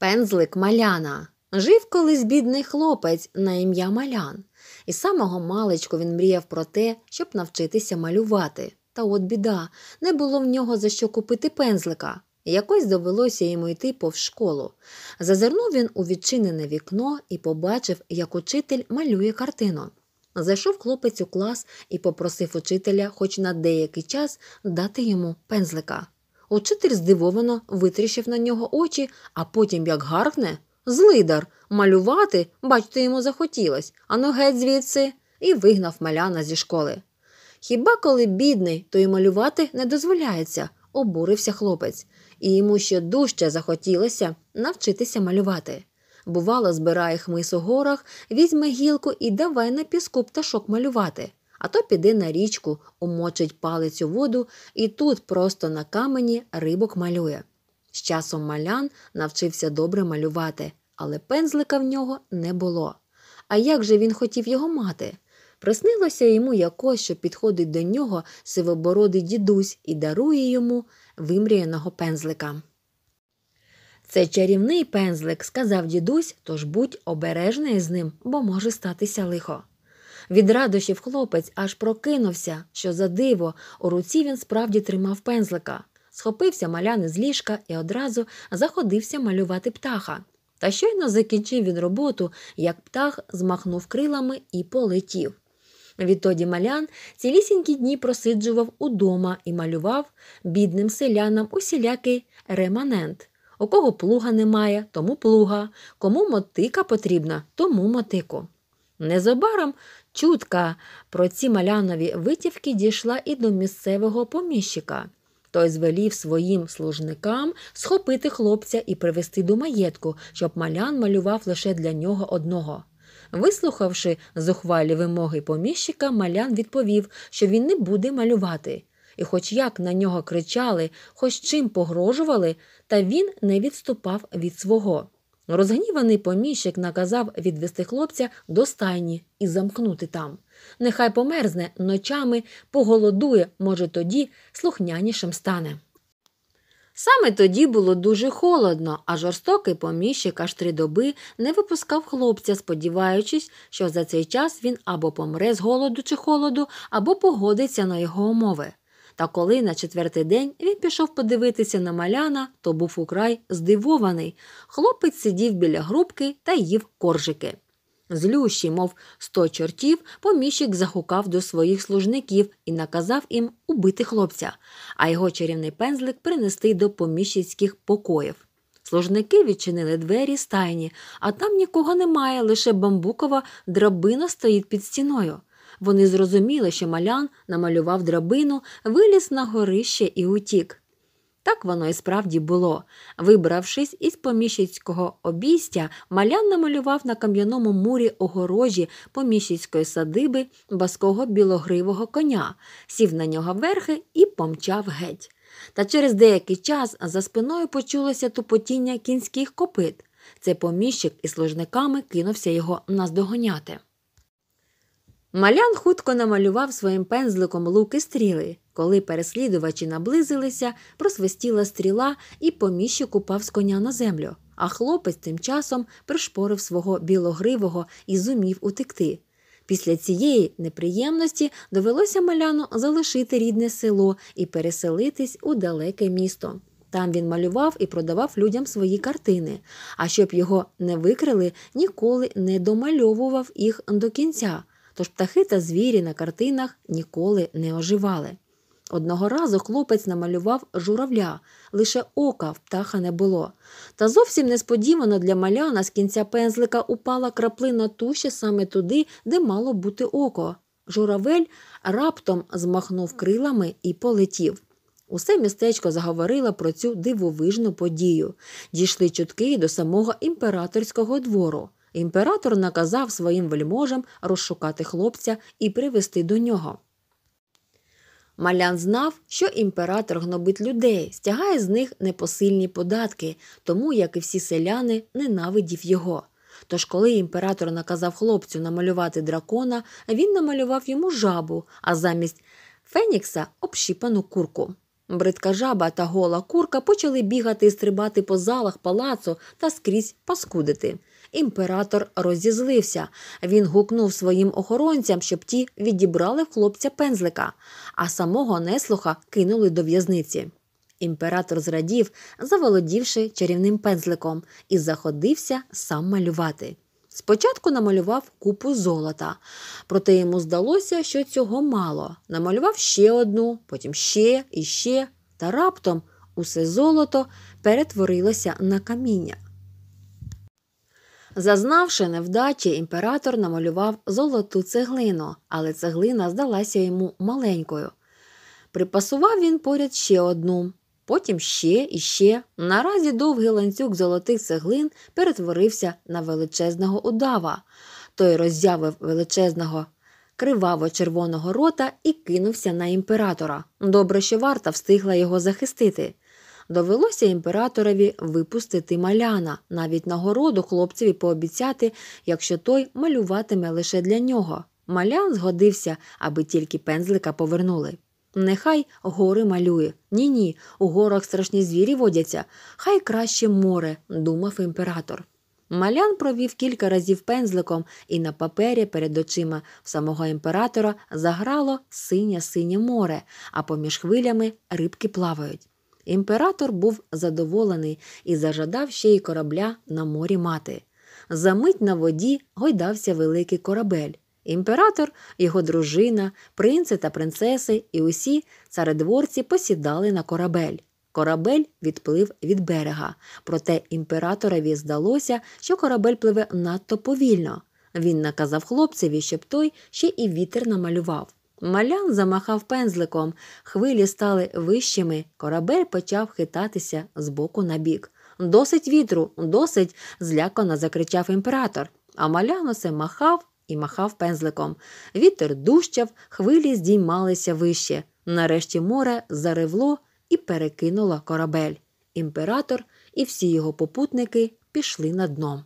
Пензлик Маляна. Жив колись бідний хлопець на ім'я Малян, і самого маличку він мріяв про те, щоб навчитися малювати. Та от біда, не було в нього за що купити пензлика. Якось довелося йому йти повз школу. Зазирнув він у відчинене вікно і побачив, як учитель малює картину. Зайшов хлопець у клас і попросив учителя, хоч на деякий час, дати йому пензлика. Учитель здивовано витріщив на нього очі, а потім, як гаркне, злидар, малювати, бачте, йому захотілось, а ну геть звідси, і вигнав маляна зі школи. Хіба коли бідний, то й малювати не дозволяється, обурився хлопець, і йому ще дужче захотілося навчитися малювати. Бувало, збирає хмис у горах, візьме гілку і давай на піску пташок малювати а то піде на річку, умочить палець у воду і тут просто на камені рибок малює. З часом малян навчився добре малювати, але пензлика в нього не було. А як же він хотів його мати? Приснилося йому якось, що підходить до нього сивобородий дідусь і дарує йому вимріяного пензлика. Це чарівний пензлик, сказав дідусь, тож будь обережний з ним, бо може статися лихо. Від радощів хлопець аж прокинувся, що за диво у руці він справді тримав пензлика, схопився маляни з ліжка і одразу заходився малювати птаха. Та щойно закінчив він роботу, як птах змахнув крилами і полетів. Відтоді малян цілісінькі дні просиджував удома і малював бідним селянам усілякий реманент. У кого плуга немає, тому плуга, кому мотика потрібна, тому мотику. Незабаром чутка про ці малянові витівки дійшла і до місцевого поміщика. Той звелів своїм служникам схопити хлопця і привезти до маєтку, щоб малян малював лише для нього одного. Вислухавши зухвалі вимоги поміщика, малян відповів, що він не буде малювати. І, хоч як на нього кричали, хоч чим погрожували, та він не відступав від свого. Розгніваний поміщик наказав відвести хлопця до стайні і замкнути там. Нехай померзне ночами, поголодує, може, тоді слухнянішим стане. Саме тоді було дуже холодно, а жорстокий поміщик аж три доби не випускав хлопця, сподіваючись, що за цей час він або помре з голоду чи холоду, або погодиться на його умови. Та коли на четвертий день він пішов подивитися на маляна, то був украй здивований. Хлопець сидів біля грубки та їв коржики. Злющий, мов сто чортів, поміщик загукав до своїх служників і наказав їм убити хлопця, а його чарівний пензлик принести до поміщицьких покоїв. Служники відчинили двері стайні, а там нікого немає, лише бамбукова драбина стоїть під стіною. Вони зрозуміли, що малян намалював драбину, виліз на горище і утік. Так воно і справді було. Вибравшись із поміщицького обійстя, малян намалював на кам'яному мурі огорожі поміщицької садиби баского білогривого коня, сів на нього верхи і помчав геть. Та через деякий час за спиною почулося тупотіння кінських копит. Це поміщик із служниками кинувся його наздоганяти. Малян хутко намалював своїм пензликом луки стріли. Коли переслідувачі наблизилися, просвистіла стріла і поміщик упав з коня на землю. А хлопець тим часом пришпорив свого білогривого і зумів утекти. Після цієї неприємності довелося маляну залишити рідне село і переселитись у далеке місто. Там він малював і продавав людям свої картини. А щоб його не викрили, ніколи не домальовував їх до кінця тож птахи та звірі на картинах ніколи не оживали. Одного разу хлопець намалював журавля, лише ока в птаха не було. Та зовсім несподівано для маляна з кінця пензлика упала краплина туші саме туди, де мало бути око. Журавель раптом змахнув крилами і полетів. Усе містечко заговорило про цю дивовижну подію. Дійшли чутки до самого імператорського двору. Імператор наказав своїм вельможам розшукати хлопця і привести до нього. Малян знав, що імператор гнобить людей, стягає з них непосильні податки, тому, як і всі селяни, ненавидів його. Тож, коли імператор наказав хлопцю намалювати дракона, він намалював йому жабу, а замість фенікса общіпану курку. Бридка жаба та гола курка почали бігати і стрибати по залах палацу та скрізь паскудити імператор розізлився. Він гукнув своїм охоронцям, щоб ті відібрали в хлопця пензлика, а самого неслуха кинули до в'язниці. Імператор зрадів, заволодівши чарівним пензликом, і заходився сам малювати. Спочатку намалював купу золота, проте йому здалося, що цього мало. Намалював ще одну, потім ще і ще, та раптом усе золото перетворилося на каміння. Зазнавши невдачі, імператор намалював золоту цеглину, але цеглина здалася йому маленькою. Припасував він поряд ще одну, потім ще і ще. Наразі довгий ланцюг золотих цеглин перетворився на величезного удава. Той роззявив величезного криваво червоного рота і кинувся на імператора. Добре, що варта встигла його захистити довелося імператорові випустити маляна, навіть нагороду хлопцеві пообіцяти, якщо той малюватиме лише для нього. Малян згодився, аби тільки пензлика повернули. Нехай гори малює. Ні ні, у горах страшні звірі водяться, хай краще море, думав імператор. Малян провів кілька разів пензликом, і на папері перед очима в самого імператора заграло синє синє море, а поміж хвилями рибки плавають. Імператор був задоволений і зажадав ще й корабля на морі мати. Замить на воді гойдався великий корабель. Імператор, його дружина, принци та принцеси і усі царедворці посідали на корабель. Корабель відплив від берега, проте імператорові здалося, що корабель пливе надто повільно. Він наказав хлопцеві, щоб той ще і вітер намалював. Малян замахав пензликом, хвилі стали вищими, корабель почав хитатися з боку на бік. Досить вітру, досить, злякано закричав імператор. А малян усе махав і махав пензликом. Вітер дужчав, хвилі здіймалися вище. Нарешті море заревло і перекинуло корабель. Імператор і всі його попутники пішли на дно.